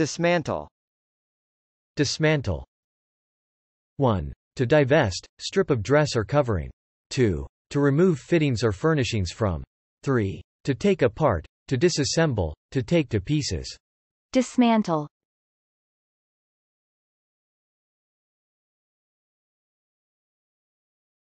Dismantle Dismantle 1. To divest, strip of dress or covering. 2. To remove fittings or furnishings from. 3. To take apart, to disassemble, to take to pieces. Dismantle